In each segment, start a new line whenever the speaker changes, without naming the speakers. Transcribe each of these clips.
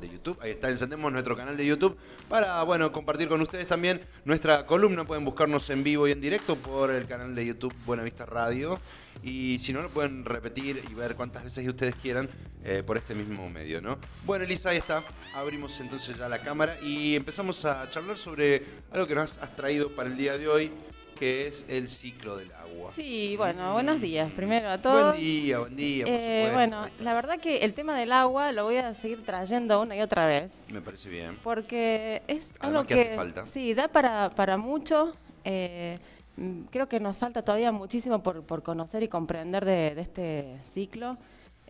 de YouTube. Ahí está, encendemos nuestro canal de YouTube para, bueno, compartir con ustedes también nuestra columna. Pueden buscarnos en vivo y en directo por el canal de YouTube Buenavista Radio. Y si no, lo pueden repetir y ver cuántas veces ustedes quieran eh, por este mismo medio, ¿no? Bueno, Elisa, ahí está. Abrimos entonces ya la cámara y empezamos a charlar sobre algo que nos has traído para el día de hoy que es el ciclo del agua.
Sí, bueno, buenos días mm. primero a todos. Buen
día, buen día. Por eh, Bueno,
la verdad que el tema del agua lo voy a seguir trayendo una y otra
vez. Me parece bien.
Porque es algo que, hace falta. Sí, da para, mucho. Eh, mm, creo que nos falta todavía muchísimo por, conocer y comprender de, este ciclo.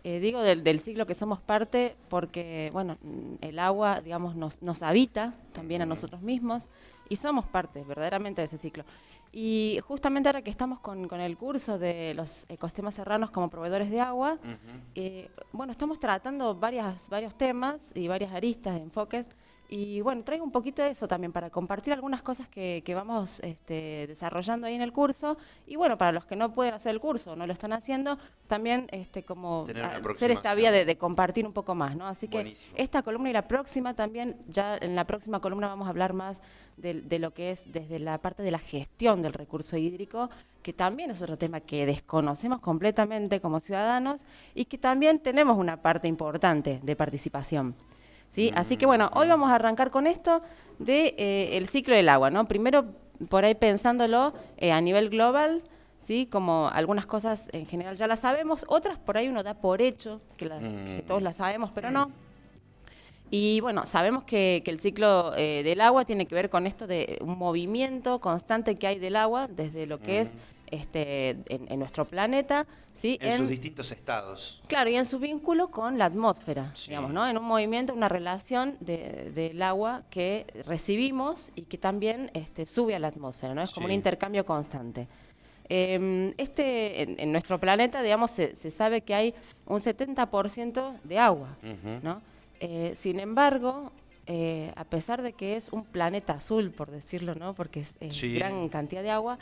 Eh, digo del, del, ciclo que somos parte porque, bueno, mm, el agua, digamos, nos, nos habita también a nosotros mismos y somos parte verdaderamente de ese ciclo. Y justamente ahora que estamos con, el curso de los ecosistemas serranos como proveedores de agua, eh, bueno, estamos tratando varias, varios temas y varias aristas de enfoques y bueno, traigo un poquito de eso también para compartir algunas cosas que, vamos este, desarrollando ahí en el curso. Y bueno, para los que no pueden hacer el curso o no lo están haciendo, también este, como hacer esta vía de, compartir un poco más, ¿no? Así que esta columna y la próxima también, ya en la próxima columna vamos a hablar más de lo que es desde la parte de la gestión del recurso hídrico, que también es otro tema que desconocemos completamente como ciudadanos y que también tenemos una parte importante de participación. ¿sí? Así que bueno, hoy vamos a arrancar con esto del de, eh, el ciclo del agua, ¿no? Primero, por ahí pensándolo eh, a nivel global, ¿sí? Como algunas cosas en general ya las sabemos, otras por ahí uno da por hecho, que, mm. todos las sabemos, pero no. Y bueno, sabemos que, el ciclo eh, del agua tiene que ver con esto de un movimiento constante que hay del agua, desde lo que mm. es este, en, nuestro planeta. ¿sí? En, sus
distintos estados.
Claro, y en su vínculo con la atmósfera, digamos, ¿no? En un movimiento, una relación del agua que recibimos y que también este, sube a la atmósfera, ¿no? Es como un intercambio constante. Em, este, en, nuestro planeta, digamos, se, sabe que hay un 70% de agua, ¿no? Eh, sin embargo, eh, a pesar de que es un planeta azul, por decirlo, ¿no? Porque es
una eh, gran
cantidad de agua,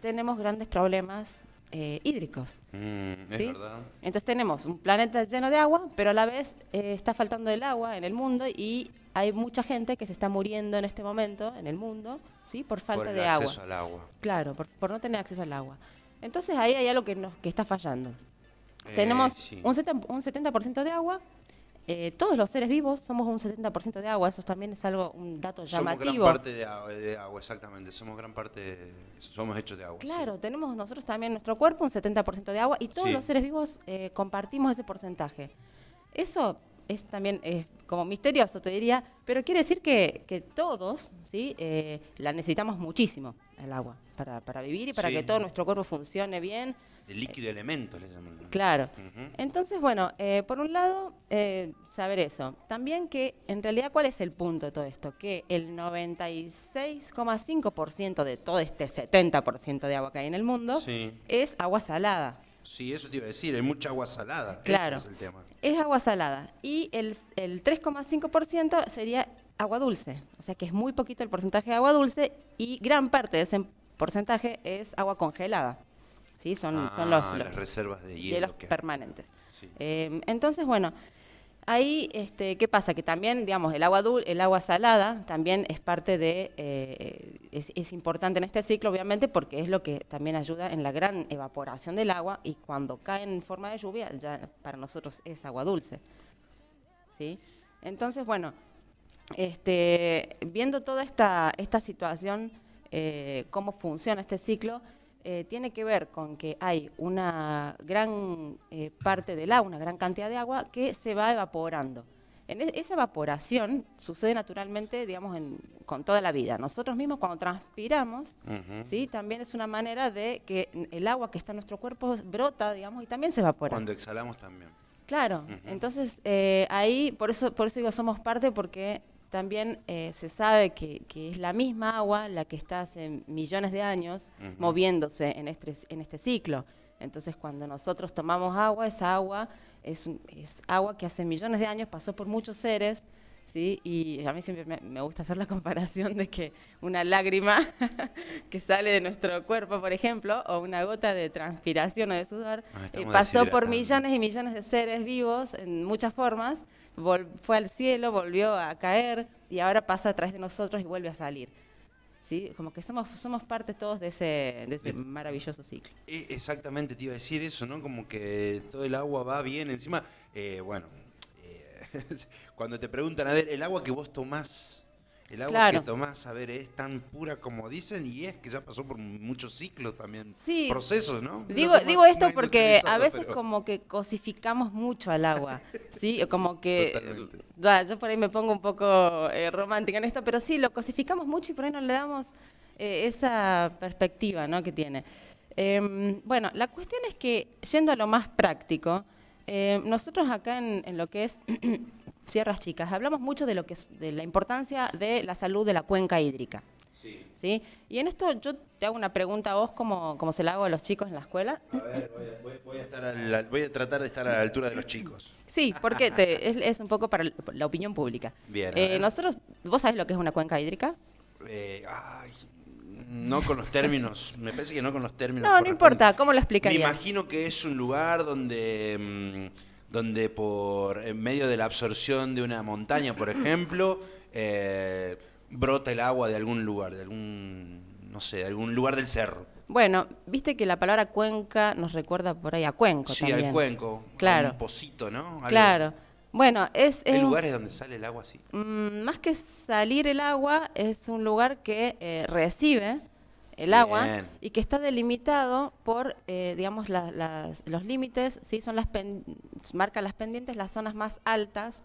tenemos grandes problemas eh, hídricos.
Mm, es verdad.
Entonces tenemos un planeta lleno de agua, pero a la vez está faltando el agua en el mundo y hay mucha gente que se está muriendo en este momento en el mundo, ¿sí? Por falta por el de acceso Al agua. Claro, por, no tener acceso al agua. Entonces ahí hay algo que, nos, que está fallando.
tenemos un,
un 70% de agua, eh, todos los seres vivos somos un 70% de agua, eso también es algo, un dato llamativo. Somos gran parte
de agua, exactamente, somos gran parte, somos hechos de agua.
Claro, tenemos nosotros también nuestro cuerpo un 70% de agua y todos los seres vivos eh, compartimos ese porcentaje. Eso es también es como misterioso, te diría, pero quiere decir que, que todos ¿sí? Eh, la necesitamos muchísimo, el agua, para, para vivir y para que todo nuestro cuerpo funcione bien
el líquido elemento, le llaman. Claro.
Entonces, bueno, eh, por un lado, eh, saber eso. También que, en realidad, ¿cuál es el punto de todo esto? Que el 96,5% de todo este 70% de agua que hay en el mundo es agua salada.
Sí, eso te iba a decir, hay mucha agua salada. Claro. es el tema.
Es agua salada. Y el, el 3,5% sería agua dulce. O sea que es muy poquito el porcentaje de agua dulce y gran parte de ese porcentaje es agua congelada son, ah, ah, las
reservas de hielo.
permanentes. Em, entonces, bueno, ahí, este, ¿qué pasa? Que también, digamos, el agua, el agua salada también es parte de, eh, es, importante en este ciclo, obviamente, porque es lo que también ayuda en la gran evaporación del agua y cuando cae en forma de lluvia, ya para nosotros es agua dulce. Entonces, bueno, este, viendo toda esta, situación, eh, cómo funciona este ciclo, eh, tiene que ver con que hay una gran eh, parte del agua, una gran cantidad de agua que se va evaporando. En e, esa evaporación sucede naturalmente, digamos, con toda la vida. Nosotros mismos cuando transpiramos, ¿sí? también es una manera de que el agua que está en nuestro cuerpo brota, digamos,
y también se evapora. Cuando exhalamos también.
Claro, entonces eh, ahí, por eso, por eso digo, somos parte porque también eh, se sabe que, es la misma agua la que está hace millones de años moviéndose este, en este, ciclo. Entonces, cuando nosotros tomamos agua, esa agua es agua que hace millones de años pasó por muchos seres, ¿sí? Y a mí siempre me, gusta hacer la comparación de que una lágrima que sale de nuestro cuerpo, por ejemplo, o una gota de transpiración o de sudor, ah, pasó por millones y millones de seres vivos en muchas formas, fue al cielo, volvió a caer y ahora pasa a través de nosotros y vuelve a salir. ¿Sí? Como que somos, somos parte todos de ese, eh, maravilloso ciclo.
Eh, exactamente, te iba a decir eso, ¿no? Como que todo el agua va bien. Encima, eh, bueno, Cuando te preguntan, a ver, el agua que vos tomás, el agua que tomás, a ver, es tan pura como dicen y es que ya pasó por muchos ciclos también, procesos, ¿no? Digo, digo esto porque a veces como
que cosificamos mucho al agua, ¿sí? Como
que,
mm, yo por ahí me pongo un poco eh, romántica en esto, pero sí, lo cosificamos mucho y por ahí no le damos eh, esa perspectiva, ¿no? Que tiene. Em, bueno, la cuestión es que, yendo a lo más práctico, eh, nosotros acá en, lo que es Sierras Chicas hablamos mucho de lo que es, de la importancia de la salud de la cuenca hídrica. Sí. sí. Y en esto yo te hago una pregunta a vos como, como se la hago a los chicos en la escuela. A
ver, voy a, tratar de estar a la altura de los chicos.
Sí, porque te, es, un poco para la opinión
pública. Bien.
Eh, nosotros, ¿vos sabés lo que es una cuenca hídrica?
Eh, ay, no con los términos, me parece que no con los términos. No, no
importa, ¿cómo lo explicaría? Me imagino
que es un lugar donde, mm, donde por en medio de la absorción de una montaña, por ejemplo, eh, brota el agua de algún lugar, de algún, no sé, algún lugar del cerro.
Bueno, viste que la palabra cuenca nos recuerda por ahí a cuenco sí, también. Sí, al cuenco, claro. un ¿no? Claro. Bueno, es... Eh, lugar es, donde sale el agua así? Mm, más que salir el agua, es un lugar que eh, recibe el agua y que está delimitado por, eh, digamos, los límites, ¿sí? Son las las pendientes, las zonas más altas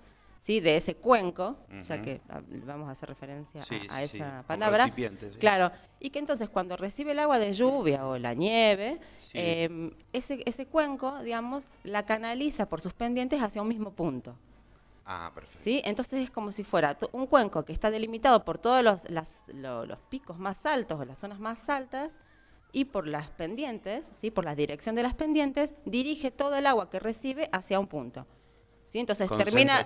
de ese cuenco, ya que ah, vamos a hacer referencia a, palabra. sí, esa sí. palabra. Claro, y que entonces cuando recibe el agua de lluvia o la nieve, em, ese, ese cuenco, digamos, la canaliza por sus pendientes hacia un mismo punto. Ah, perfecto. Entonces es como si fuera un cuenco que está delimitado por todos los, las, los picos más altos o las zonas más altas y por las pendientes, ¿sí? por la dirección de las pendientes, dirige todo el agua que recibe hacia un punto. Entonces termina,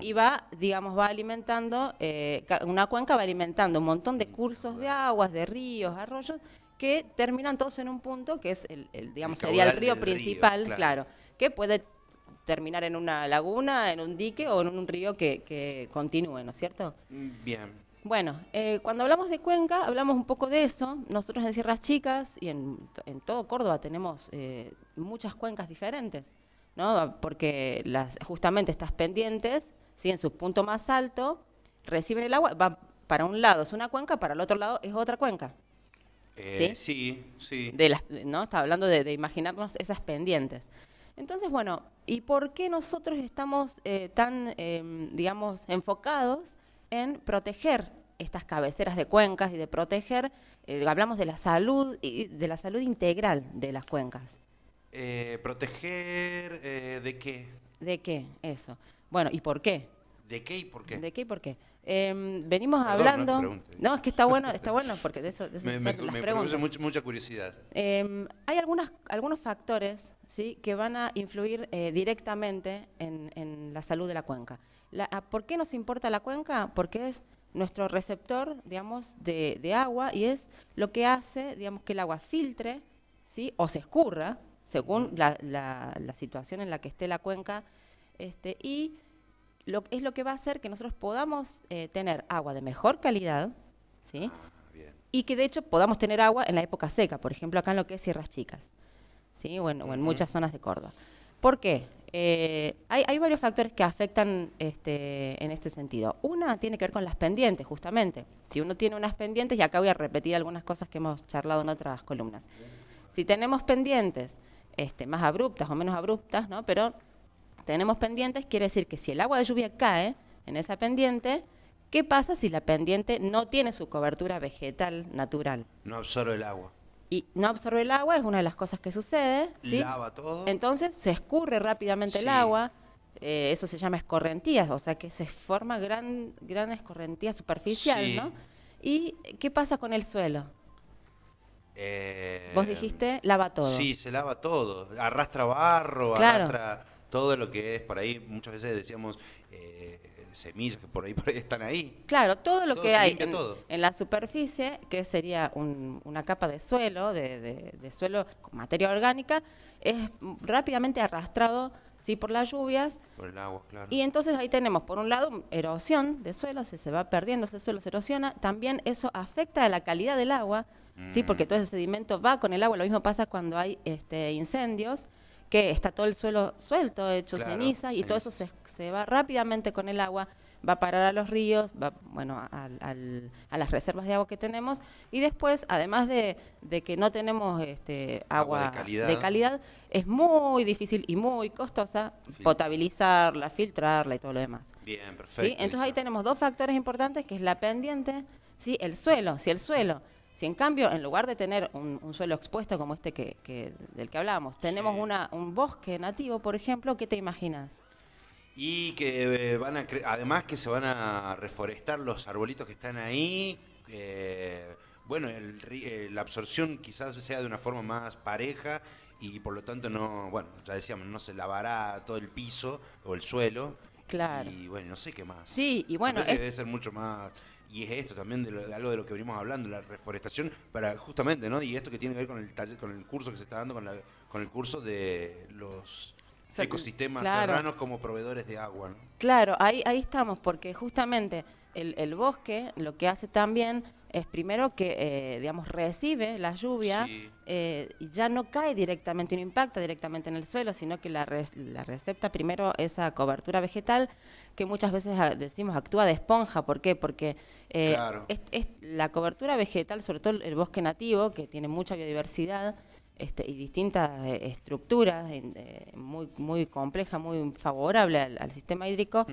y va, digamos, va alimentando, eh, una cuenca va alimentando un montón de cursos de aguas, de ríos, arroyos, que terminan todos en un punto que es, el, digamos, sería el río principal, claro. que puede terminar en una laguna, en un dique o en un río que, continúe, ¿no es cierto?
Bien.
Bueno, eh, cuando hablamos de Cuenca, hablamos un poco de eso. Nosotros en Sierras Chicas y en, todo Córdoba tenemos eh, muchas cuencas diferentes porque las, justamente estas pendientes, siguen en su punto más alto, reciben el agua, va para un lado es una cuenca, para el otro lado es otra cuenca.
Eh, ¿Sí? sí, De las,
¿no? Estaba hablando de, imaginarnos esas pendientes. Entonces, bueno, ¿y por qué nosotros estamos eh, tan, em, digamos, enfocados en proteger estas cabeceras de cuencas y de proteger, eh, hablamos de la salud y de la salud integral de las cuencas?
Eh, ¿Proteger eh, de qué?
¿De qué? Eso. Bueno, ¿y por qué?
¿De qué y por qué?
¿De qué y por qué? Em, venimos hablando. No, es que está bueno, está bueno porque de eso, me, produce mucha, curiosidad. Em, hay algunas, algunos factores ¿sí? que van a influir eh, directamente en, la salud de la cuenca. La, ah, ¿Por qué nos importa la cuenca? Porque es nuestro receptor, digamos, de, agua y es lo que hace, digamos, que el agua filtre, ¿sí? O se escurra, según la, situación en la que esté la cuenca, este, y lo, es lo que va a hacer que nosotros podamos eh, tener agua de mejor calidad, ¿sí? Ah, y que de hecho podamos tener agua en la época seca, por ejemplo, acá en lo que es Sierras Chicas, ¿sí? O en, muchas zonas de Córdoba. ¿Por qué? Eh, hay, hay, varios factores que afectan este, en este sentido. Una tiene que ver con las pendientes, justamente. Si uno tiene unas pendientes, y acá voy a repetir algunas cosas que hemos charlado en otras columnas. Si tenemos pendientes este, más abruptas o menos abruptas, ¿no? Pero tenemos pendientes, quiere decir que si el agua de lluvia cae en esa pendiente, ¿qué pasa si la pendiente no tiene su cobertura vegetal natural?
No absorbe el agua.
Y no absorbe el agua, es una de las cosas que sucede. Lava todo. Entonces se escurre rápidamente el agua, eh, eso se llama escorrentías, o sea que se forma gran, grandes escorrentía superficial, ¿no? ¿Y qué pasa con el suelo?
Eh, Vos dijiste, lava todo. Sí, se lava todo. Arrastra barro, arrastra todo lo que es por ahí. Muchas veces decíamos eh, semillas que por ahí, por ahí, están ahí.
Claro, todo lo que hay en, la superficie, que sería una capa de suelo, de, suelo con materia orgánica, es rápidamente arrastrado. ¿sí? por las lluvias.
Por el agua, claro. Y
entonces ahí tenemos, por un lado, erosión de suelo, se, se va perdiendo ese suelo, se erosiona. También eso afecta a la calidad del agua, ¿sí? Porque todo ese sedimento va con el agua. Lo mismo pasa cuando hay este, incendios, que está todo el suelo suelto, hecho ceniza, y todo eso se, va rápidamente con el agua, va a parar a los ríos, va, bueno, a, las reservas de agua que tenemos, y después, además de, que no tenemos este, agua, de, calidad. es muy difícil y muy costosa potabilizarla, filtrarla y todo lo demás.
Bien, perfecto. ¿Sí? Entonces
ahí tenemos dos factores importantes, que es la pendiente, ¿sí? el suelo, si el suelo... Si en cambio, en lugar de tener un, suelo expuesto como este que, del que hablábamos, tenemos un bosque nativo, por ejemplo, ¿qué te imaginas?
Y que eh, van a además que se van a reforestar los arbolitos que están ahí. Eh, bueno, eh, la absorción quizás sea de una forma más pareja y por lo tanto no, bueno, ya decíamos, no se lavará todo el piso o el suelo. Claro. Y bueno, no sé qué más. Sí,
y bueno. debe
ser mucho más y es esto también de, algo de lo que venimos hablando, la reforestación, para justamente, ¿no? Y esto que tiene que ver con el, con el curso que se está dando, con, con el curso de los ecosistemas serranos como proveedores de agua, ¿no?
Claro, ahí, ahí estamos, porque justamente el, el bosque lo que hace también es primero que, eh, digamos, recibe la lluvia eh, y ya no cae directamente, no impacta directamente en el suelo, sino que la, recepta primero esa cobertura vegetal que muchas veces ah, decimos actúa de esponja. ¿Por qué? Porque eh, la cobertura vegetal, sobre todo el bosque nativo, que tiene mucha biodiversidad este, y distintas estructuras muy, muy compleja, muy favorable al, sistema hídrico,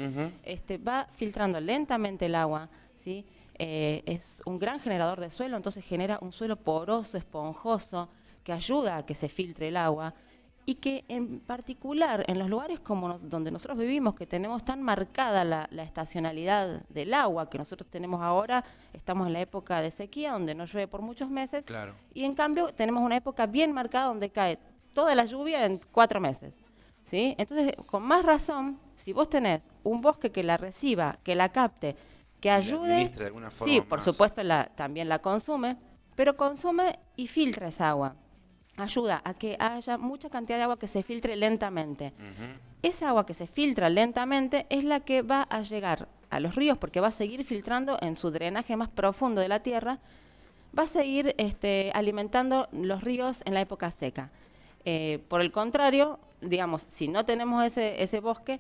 este, va filtrando lentamente el agua, ¿sí?, eh, es un gran generador de suelo, entonces genera un suelo poroso, esponjoso, que ayuda a que se filtre el agua y que en particular en los lugares como donde nosotros vivimos, que tenemos tan marcada la, estacionalidad del agua que nosotros tenemos ahora, estamos en la época de sequía, donde no llueve por muchos meses, y en cambio tenemos una época bien marcada donde cae toda la lluvia en cuatro meses. ¿sí? Entonces, con más razón, si vos tenés un bosque que la reciba, que la capte, que ayude. sí, por supuesto también la consume, pero consume y filtra esa agua. Ayuda a que haya mucha cantidad de agua que se filtre lentamente. Esa agua que se filtra lentamente es la que va a llegar a los ríos porque va a seguir filtrando en su drenaje más profundo de la tierra, va a seguir este, alimentando los ríos en la época seca. Eh, por el contrario, digamos, si no tenemos ese, ese bosque,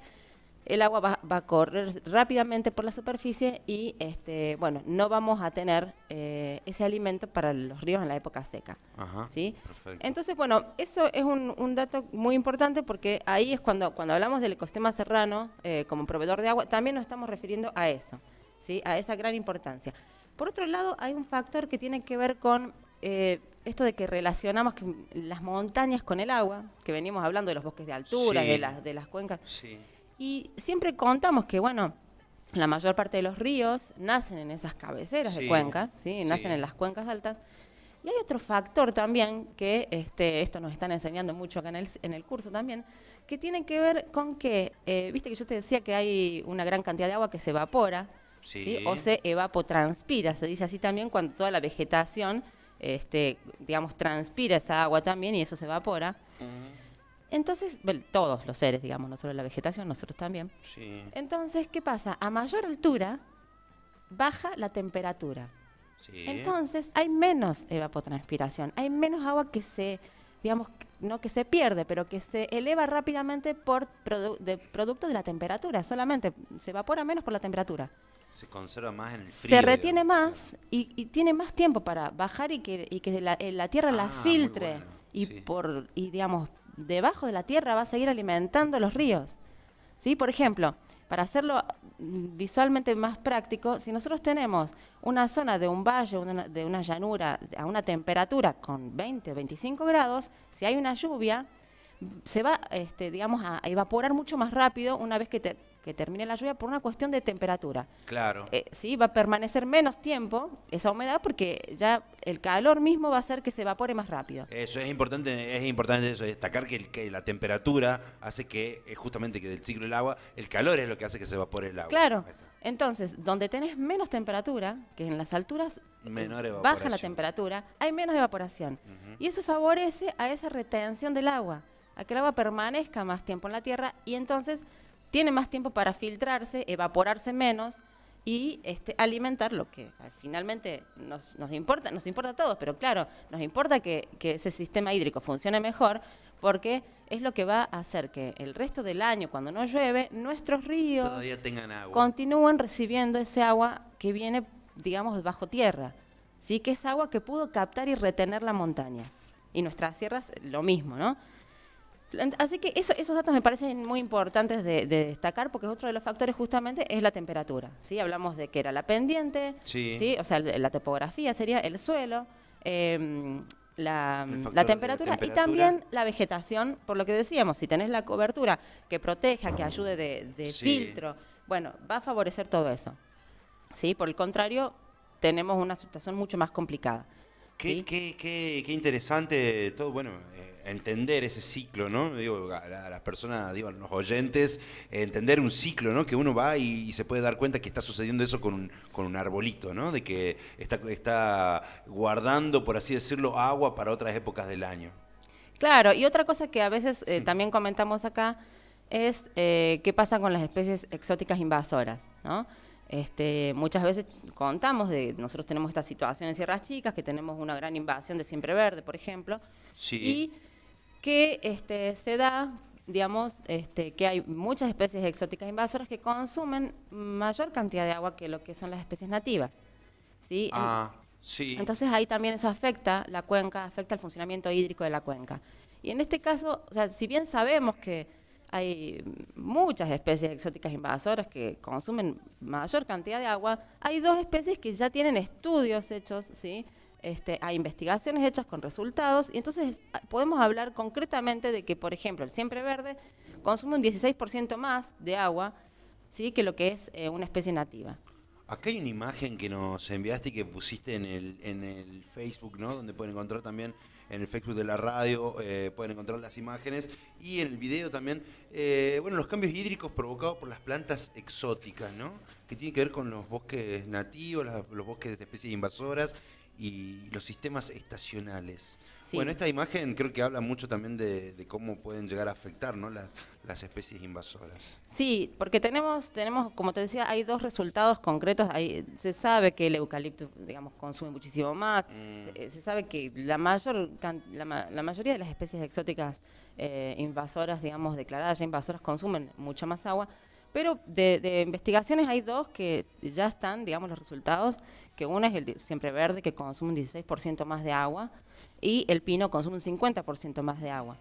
el agua va, a correr rápidamente por la superficie y este, bueno, no vamos a tener eh, ese alimento para los ríos en la época seca. Ajá, ¿sí? Entonces, bueno, eso es un, dato muy importante porque ahí es cuando, cuando hablamos del ecosistema serrano eh, como proveedor de agua, también nos estamos refiriendo a eso, ¿sí? a esa gran importancia. Por otro lado, hay un factor que tiene que ver con eh, esto de que relacionamos las montañas con el agua, que venimos hablando de los bosques de altura, de, las, de las cuencas. Sí y siempre contamos que, bueno, la mayor parte de los ríos nacen en esas cabeceras de cuencas, ¿sí? nacen en las cuencas altas. Y hay otro factor también que este, esto nos están enseñando mucho acá en el, curso también, que tiene que ver con que, eh, viste que yo te decía que hay una gran cantidad de agua que se evapora, sí. o se evapotranspira, se dice así también cuando toda la vegetación, este, digamos, transpira esa agua también y eso se evapora. Entonces, bueno, todos los seres, digamos, no solo la vegetación, nosotros también. Entonces, ¿qué pasa? A mayor altura, baja la temperatura. Entonces, hay menos evapotranspiración, hay menos agua que se, digamos, no que se pierde, pero que se eleva rápidamente por de producto de la temperatura, solamente se evapora menos por la temperatura.
Se conserva más en el frío. Se retiene
más y, tiene más tiempo para bajar y que, eh, la, tierra la ah, filtre. Y por, y digamos, debajo de la tierra va a seguir alimentando los ríos. ¿Sí? Por ejemplo, para hacerlo visualmente más práctico, si nosotros tenemos una zona de un valle, de una llanura, a una temperatura con 20 o 25 grados, si hay una lluvia, se va, este, digamos, a evaporar mucho más rápido una vez que te, que termine la lluvia por una cuestión de temperatura. Claro. Eh, sí, va a permanecer menos tiempo esa humedad porque ya el calor mismo va a hacer que se evapore más rápido.
Eso es importante, es importante destacar que, la temperatura hace que, eh, justamente que del ciclo del agua, el calor es lo que hace que se evapore el agua. Claro.
Entonces, donde tenés menos temperatura, que en las alturas
eh, baja la
temperatura, hay menos evaporación. Y eso favorece a esa retención del agua, a que el agua permanezca más tiempo en la tierra y entonces tiene más tiempo para filtrarse, evaporarse menos y este, alimentar lo que finalmente nos, importa, nos importa a todos, pero claro, nos importa que, ese sistema hídrico funcione mejor porque es lo que va a hacer que el resto del año, cuando no llueve, nuestros ríos continúen recibiendo ese agua que viene, digamos, bajo tierra, ¿sí? que es agua que pudo captar y retener la montaña. Y nuestras sierras, lo mismo, ¿no? Así que esos datos me parecen muy importantes de, destacar porque otro de los factores justamente es la temperatura. ¿sí? Hablamos de que era la pendiente, sí. o sea, la topografía sería el suelo, em, la, temperatura, y también la vegetación, por lo que decíamos, si tenés la cobertura que proteja, que ayude de, filtro, bueno, va a favorecer todo eso. ¿sí? Por el contrario, tenemos una situación mucho más complicada.
Qué, interesante todo, bueno... Eh, entender ese ciclo, ¿no? Digo, a, las personas, digo, a los oyentes, entender un ciclo, ¿no? Que uno va y, se puede dar cuenta que está sucediendo eso con un, arbolito, ¿no? De que está, está guardando, por así decirlo, agua para otras épocas del año.
Claro, y otra cosa que a veces eh, mm. también comentamos acá es eh, qué pasa con las especies exóticas invasoras, ¿no? Este, muchas veces contamos de nosotros tenemos esta situación en Sierras Chicas, que tenemos una gran invasión de siempreverde, por ejemplo,
sí. y
que este, se da, digamos, este, que hay muchas especies exóticas invasoras que consumen mayor cantidad de agua que lo que son las especies nativas. ¿sí? Ah,
sí. Entonces
ahí también eso afecta la cuenca, afecta el funcionamiento hídrico de la cuenca. Y en este caso, o sea, si bien sabemos que hay muchas especies exóticas invasoras que consumen mayor cantidad de agua, hay dos especies que ya tienen estudios hechos, ¿sí? este, a investigaciones hechas con resultados y entonces ah, podemos hablar concretamente de que, por ejemplo, el siempre verde consume un 16% más de agua ¿sí? que lo que es eh, una especie nativa.
Acá hay una imagen que nos enviaste y que pusiste en el, en el Facebook, ¿no? Donde pueden encontrar también en el Facebook de la radio, eh, pueden encontrar las imágenes y en el video también, eh, bueno, los cambios hídricos provocados por las plantas exóticas, ¿no? Que tienen que ver con los bosques nativos, los bosques de especies invasoras y los sistemas estacionales. Bueno, esta imagen creo que habla mucho también de, cómo pueden llegar a afectar ¿no? las, especies invasoras.
Sí, porque tenemos, tenemos, como te decía, hay dos resultados concretos. se sabe que el eucalipto, digamos, consume muchísimo más.
Mm. Eh,
se sabe que la, mayor, la, mayoría de las especies exóticas eh, invasoras, digamos, declaradas ya invasoras, consumen mucha más agua. Pero de, de investigaciones hay dos que ya están, digamos, los resultados que una es el siempre verde, que consume un 16% más de agua, y el pino consume un 50% más de agua.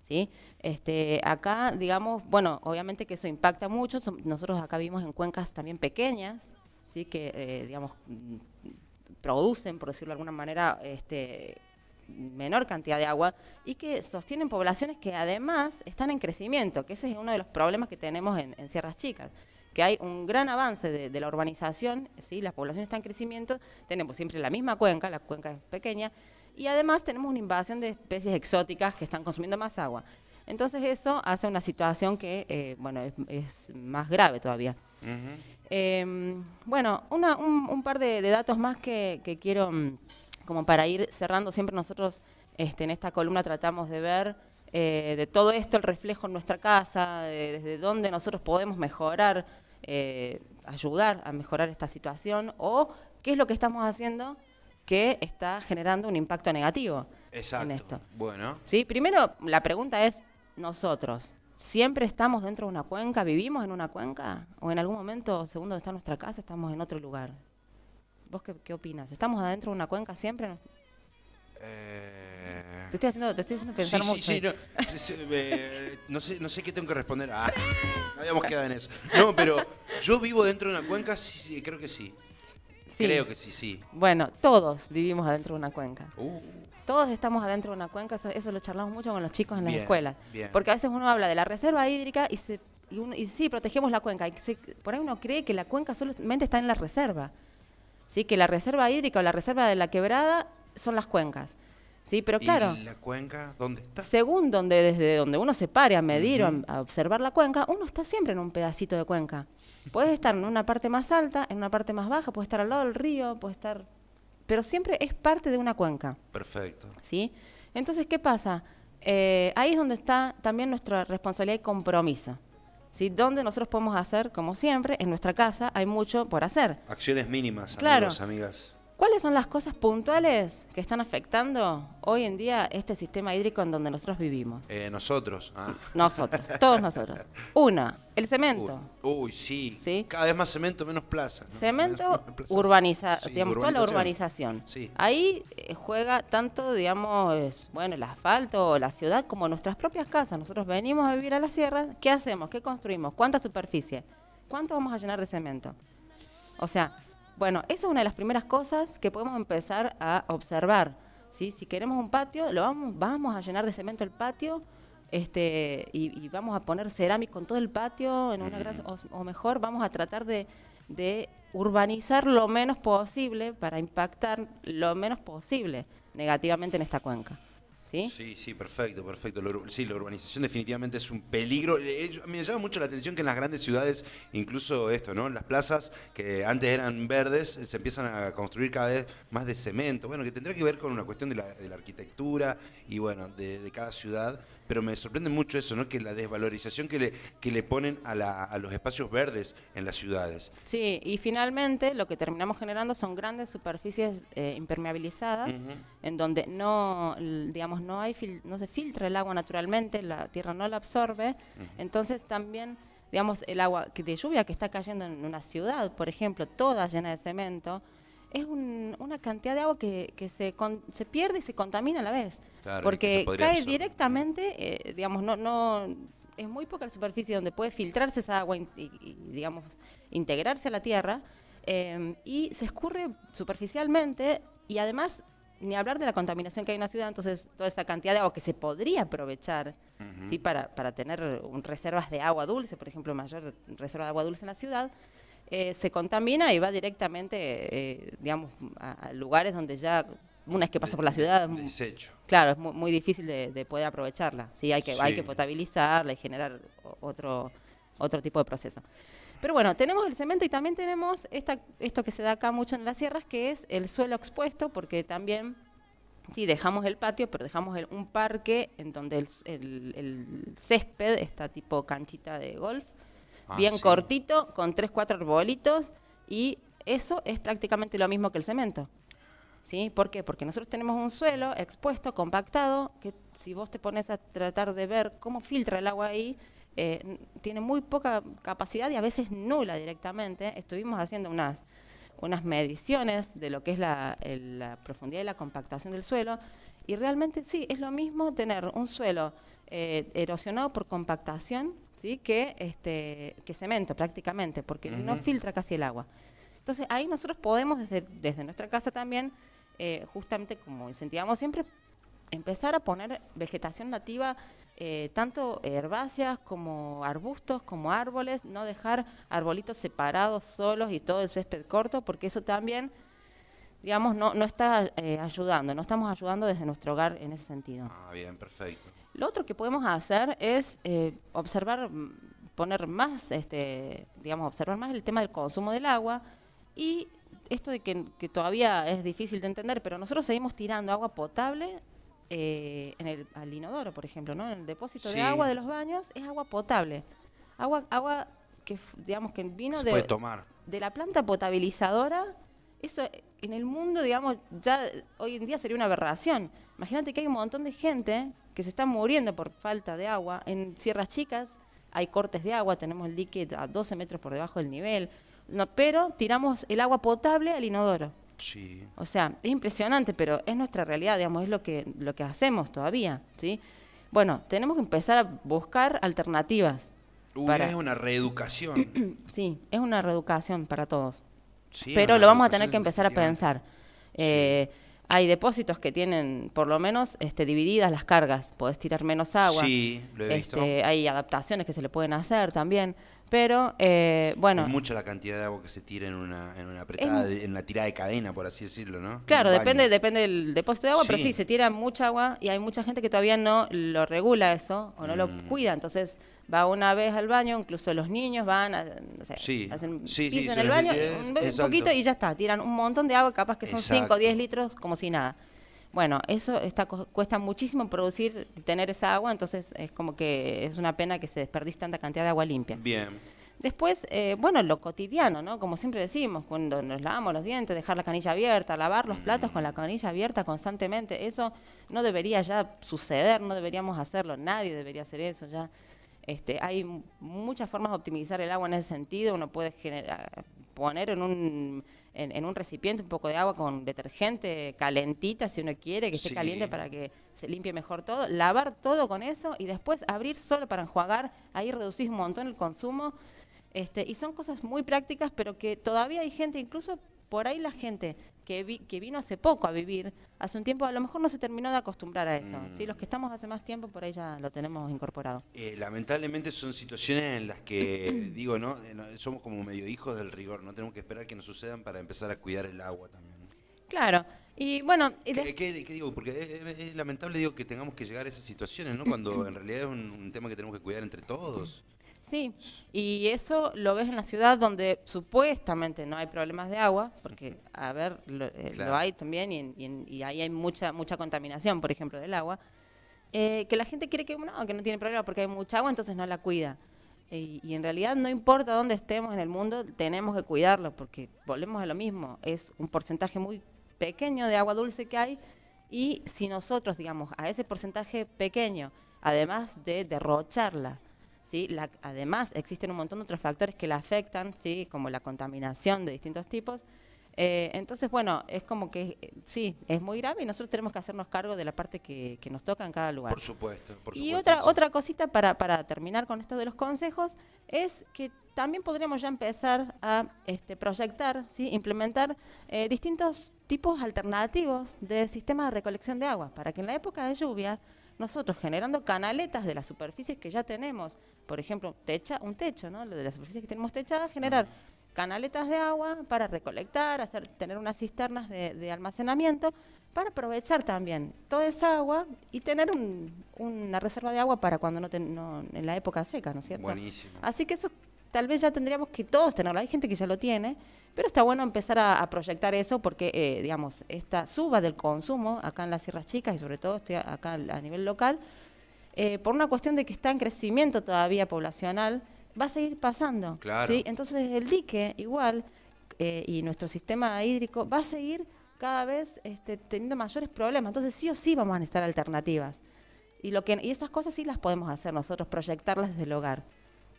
¿sí? Este, acá, digamos, bueno, obviamente que eso impacta mucho, nosotros acá vivimos en cuencas también pequeñas, ¿sí? que, eh, digamos, mm, producen, por decirlo de alguna manera, este, menor cantidad de agua y que sostienen poblaciones que además están en crecimiento, que ese es uno de los problemas que tenemos en, en Sierras Chicas que hay un gran avance de, la urbanización, ¿sí? las poblaciones están en crecimiento, tenemos siempre la misma cuenca, la cuenca es pequeña, y además tenemos una invasión de especies exóticas que están consumiendo más agua. Entonces eso hace una situación que, eh, bueno, es, más grave todavía. Em, bueno, un, par de, datos más que, quiero, mm, como para ir cerrando, siempre nosotros este, en esta columna tratamos de ver eh, de todo esto el reflejo en nuestra casa, desde dónde nosotros podemos mejorar eh, ayudar a mejorar esta situación o qué es lo que estamos haciendo que está generando un impacto negativo
en esto. Bueno.
¿Sí? Primero, la pregunta es, nosotros, ¿siempre estamos dentro de una cuenca? ¿Vivimos en una cuenca? ¿O en algún momento, segundo donde está nuestra casa, estamos en otro lugar? ¿Vos qué, qué opinas? ¿Estamos adentro de una cuenca siempre?
Eh, te, estoy haciendo, te pensar mucho. Sí, sí, no, sé, no sé qué tengo que responder. Ah, no habíamos quedado en eso. No, pero yo vivo dentro de una cuenca, sí, sí creo que sí. Creo que sí, sí.
Bueno, todos vivimos adentro de una cuenca. Uh. Todos estamos adentro de una cuenca, eso, lo charlamos mucho con los chicos en las escuelas. Porque a veces uno habla de la reserva hídrica y, se, sí, protegemos la cuenca. Y por ahí uno cree que la cuenca solamente está en la reserva. ¿sí? que la reserva hídrica o la reserva de la quebrada son las cuencas. Sí, pero claro. ¿Y la
cuenca dónde está?
Según donde, desde donde uno se pare a medir o a, observar la cuenca, uno está siempre en un pedacito de cuenca. Puedes estar en una parte más alta, en una parte más baja, puede estar al lado del río, puede estar. Pero siempre es parte de una cuenca. Perfecto. ¿Sí? Entonces, ¿qué pasa? Eh, ahí es donde está también nuestra responsabilidad y compromiso. ¿sí? Donde nosotros podemos hacer, como siempre, en nuestra casa hay
mucho por hacer. Acciones mínimas, amigas.
¿Cuáles son las cosas puntuales que están afectando hoy en día este sistema hídrico en donde nosotros vivimos?
Eh, nosotros. Ah. Nosotros, todos nosotros. Una,
el cemento.
Uy, sí. Cada vez más cemento, menos plaza. Cemento, urbaniza toda la urbanización.
Ahí eh, juega tanto, digamos, bueno, el asfalto, o la ciudad, como nuestras propias casas. Nosotros venimos a vivir a la sierra. ¿Qué hacemos? ¿Qué construimos? ¿Cuánta superficie? ¿Cuánto vamos a llenar de cemento? O sea, bueno, esa es una de las primeras cosas que podemos empezar a observar. ¿sí? Si queremos un patio, lo vamos, vamos a llenar de cemento el patio este, y, vamos a poner cerámica en todo el patio, en una o, mejor, vamos a tratar de urbanizar lo menos posible para impactar lo menos posible negativamente en esta cuenca.
¿sí? Sí, perfecto, perfecto. sí, la urbanización definitivamente es un peligro. Eh, me llama mucho la atención que en las grandes ciudades, incluso esto, ¿no? Las plazas que antes eran verdes eh, se empiezan a construir cada vez más de cemento. Bueno, que tendrá que ver con una cuestión de la, arquitectura y, bueno, de cada ciudad pero me sorprende mucho eso, ¿no? Que la desvalorización que le, que le ponen a, la, a los espacios verdes en las ciudades.
Sí, y finalmente lo que terminamos generando son grandes superficies eh, impermeabilizadas, en donde no, digamos, no, hay no se filtra el agua naturalmente, la tierra no la absorbe, entonces también digamos, el agua de lluvia que está cayendo en una ciudad, por ejemplo, toda llena de cemento, es una cantidad de agua que, que se, se pierde y se contamina a la vez.
porque cae
directamente, eh, digamos, no, no, es muy poca la superficie donde puede filtrarse esa agua y, digamos, integrarse a la tierra. Eh, y se escurre superficialmente y además ni hablar de la contaminación que hay en la ciudad, entonces toda esa cantidad de agua que se podría aprovechar ¿sí? para, para tener reservas de agua dulce, por ejemplo, mayor reserva de agua dulce en la ciudad, eh, se contamina y va directamente, eh, digamos, a, lugares donde ya, una vez que pasa por la eh, ciudad, desecho. Claro, es muy, difícil de, poder aprovecharla. Sí, hay que, hay que potabilizarla y generar otro, otro tipo de proceso. Pero bueno, tenemos el cemento y también tenemos esta, esto que se da acá mucho en las sierras, que es el suelo expuesto, porque también, sí, dejamos el patio, pero dejamos un parque en donde el, césped, está tipo canchita de golf, Ah, bien cortito, con tres, cuatro arbolitos, y eso es prácticamente lo mismo que el cemento. ¿Sí? ¿Por qué? Porque nosotros tenemos un suelo expuesto, compactado, que si vos te pones a tratar de ver cómo filtra el agua ahí, eh, tiene muy poca capacidad y a veces nula directamente. Estuvimos haciendo unas, unas mediciones de lo que es la, profundidad y la compactación del suelo y realmente sí, es lo mismo tener un suelo eh, erosionado por compactación ¿sí? que, este, que cemento prácticamente, porque no filtra casi el agua. Entonces ahí nosotros podemos desde, desde nuestra casa también, eh, justamente como incentivamos siempre, empezar a poner vegetación nativa, eh, tanto herbáceas como arbustos, como árboles, no dejar arbolitos separados, solos y todo el césped corto, porque eso también digamos, no, no está eh, ayudando, no estamos ayudando desde nuestro hogar en ese sentido.
Ah, bien, perfecto.
Lo otro que podemos hacer es eh, observar, mm, poner más, este, digamos, observar más el tema del consumo del agua y esto de que, todavía es difícil de entender, pero nosotros seguimos tirando agua potable eh, en el, al inodoro, por ejemplo, ¿no? En el depósito de agua de los baños es agua potable. Agua, agua que, digamos, que vino de la planta potabilizadora eso eh, en el mundo, digamos, ya hoy en día sería una aberración. Imagínate que hay un montón de gente que se está muriendo por falta de agua. En Sierras Chicas hay cortes de agua, tenemos el dique a 12 metros por debajo del nivel, no, pero tiramos el agua potable al inodoro. Sí. O sea, es impresionante, pero es nuestra realidad, digamos, es lo que, lo que hacemos todavía, ¿sí? Bueno, tenemos que empezar a buscar alternativas.
es una reeducación.
sí, es una reeducación para todos pero lo vamos a tener que empezar a pensar. Eh, hay depósitos que tienen, por lo menos, este, divididas las cargas. Podés tirar menos agua. Sí, lo he este, visto. Hay adaptaciones que se le pueden hacer también. Pero, eh, bueno. Es
mucha la cantidad de agua que se tira en una, en una apretada, tirada de cadena, por así decirlo, ¿no? Claro, depende,
depende del depósito de agua, pero sí, se tira mucha agua y hay mucha gente que todavía no lo regula eso o no lo mm. cuida. Entonces, va una vez al baño, incluso los niños van, a, no
hacen sí, en el baño, un, poquito y ya
está, tiran un montón de agua, capaz que son 5 o 10 litros, como si nada. Bueno, eso está, cuesta muchísimo producir, tener esa agua, entonces es como que es una pena que se desperdicie tanta cantidad de agua limpia. Bien. Después, eh, bueno, lo cotidiano, ¿no? Como siempre decimos, cuando nos lavamos los dientes, dejar la canilla abierta, lavar los platos con la mm. canilla abierta constantemente, eso no debería ya suceder, no deberíamos hacerlo, nadie debería hacer eso ya. Este, hay muchas formas de optimizar el agua en ese sentido. Uno puede ah, poner en un, recipiente un poco de agua con detergente calentita, si uno quiere, que esté caliente para que se limpie mejor todo. Lavar todo con eso y después abrir solo para enjuagar. Ahí reducís un montón el consumo. Este, y son cosas muy prácticas, pero que todavía hay gente, incluso por ahí la gente que, vino hace poco a vivir, hace un tiempo, a lo mejor no se terminó de acostumbrar a eso. Los que estamos hace más tiempo, por ahí ya lo tenemos incorporado.
Eh, lamentablemente son situaciones en las que, digo, eh, ¿no? somos como medio hijos del rigor, no tenemos que esperar que nos sucedan para empezar a cuidar el agua también.
Claro, y bueno...
qué, digo? Porque es, lamentable digo, que tengamos que llegar a esas situaciones, ¿no? Cuando en realidad es un tema que tenemos que cuidar entre todos.
Sí, y eso lo ves en la ciudad donde supuestamente no hay problemas de agua, porque, a ver, lo, eh, hay también y, ahí hay mucha, mucha contaminación, por ejemplo, del agua, eh, que la gente cree que no, que no tiene problema porque hay mucha agua, entonces no la cuida. y en realidad no importa dónde estemos en el mundo, tenemos que cuidarlo, porque volvemos a lo mismo, es un porcentaje muy pequeño de agua dulce que hay, y si nosotros, digamos, a ese porcentaje pequeño, además de derrocharla, además, existen un montón de otros factores que la afectan, ¿sí? como la contaminación de distintos tipos. Eh, entonces, bueno, es como que eh, sí, es muy grave y nosotros tenemos que hacernos cargo de la parte que, nos toca en cada lugar. Por supuesto. Por y otra, otra cosita para, terminar con esto de los consejos es que también podríamos ya empezar a este, proyectar, ¿sí? implementar eh, distintos tipos alternativos de sistemas de recolección de agua para que en la época de lluvia nosotros generando canaletas de las superficies que ya tenemos, por ejemplo, techa, un techo, ¿no? De las superficies que tenemos techadas, generar canaletas de agua para recolectar, hacer, tener unas cisternas de, almacenamiento, para aprovechar también toda esa agua y tener una reserva de agua para cuando no, no, en la época seca, ¿no es cierto? Buenísimo. Así que eso tal vez ya tendríamos que todos tenerlo. Hay gente que ya lo tiene, pero está bueno empezar a, proyectar eso porque, eh, digamos, esta suba del consumo acá en las Sierras Chicas y sobre todo acá a nivel local, eh, por una cuestión de que está en crecimiento todavía poblacional, va a seguir pasando. Claro. Entonces el dique igual eh, y nuestro sistema hídrico va a seguir cada vez este, teniendo mayores problemas. Entonces sí o sí vamos a necesitar alternativas. Y, lo que, y esas cosas sí las podemos hacer nosotros, proyectarlas desde el hogar.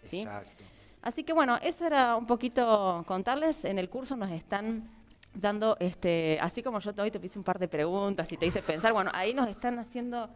¿sí? Exacto. Así que bueno, eso era un poquito contarles. En el curso nos están dando, este, así como yo hoy te hice un par de preguntas y te hice pensar, bueno, ahí nos están haciendo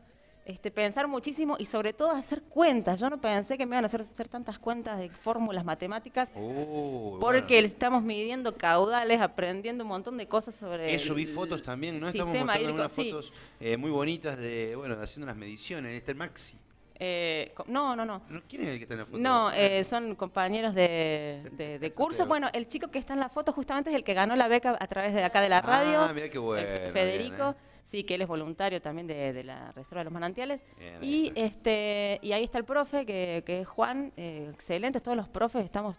este, pensar muchísimo y sobre todo hacer cuentas. Yo no pensé que me iban a hacer, hacer tantas cuentas de fórmulas matemáticas
oh, porque
estamos midiendo caudales, aprendiendo un montón de cosas sobre Eso, vi fotos también, ¿no? Estamos mostrando unas fotos
eh, muy bonitas de, bueno, haciendo las mediciones. Este Maxi.
Eh, no, no, no.
¿Quién es el que está en la foto?
No, eh, son compañeros de, curso. Bueno, el chico que está en la foto justamente es el que ganó la beca a través de acá de la ah, radio. Ah,
mira qué bueno. Federico.
Eh. Sí, que él es voluntario también de, la Reserva de los Manantiales. y este y ahí está el profe, que, es Juan. excelente, todos los profes, estamos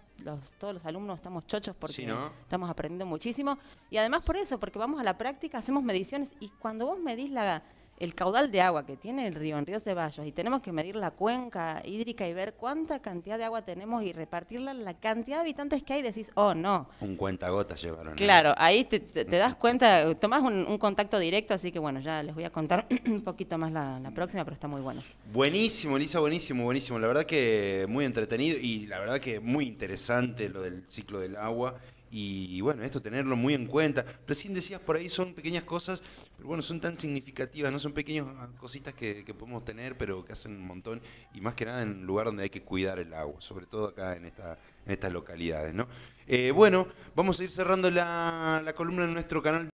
todos los alumnos estamos chochos porque estamos aprendiendo muchísimo. Y además por eso, porque vamos a la práctica, hacemos mediciones y cuando vos medís la el caudal de agua que tiene el río en Río Ceballos y tenemos que medir la cuenca hídrica y ver cuánta cantidad de agua tenemos y repartirla la cantidad de habitantes que hay, decís, oh no.
Un cuentagotas llevaron. Claro,
ahí te, das cuenta, tomas un, contacto directo, así que bueno, ya les voy a contar un poquito más la, próxima, pero está muy bueno.
Buenísimo, Elisa, buenísimo, buenísimo. La verdad que muy entretenido y la verdad que muy interesante lo del ciclo del agua. Y, bueno, esto tenerlo muy en cuenta. Recién decías por ahí son pequeñas cosas, pero bueno, son tan significativas, ¿no? Son pequeñas ah, cositas que, podemos tener, pero que hacen un montón. Y más que nada en un lugar donde hay que cuidar el agua, sobre todo acá en, esta, en estas localidades, ¿no? Eh, bueno, vamos a ir cerrando la, la columna en nuestro canal.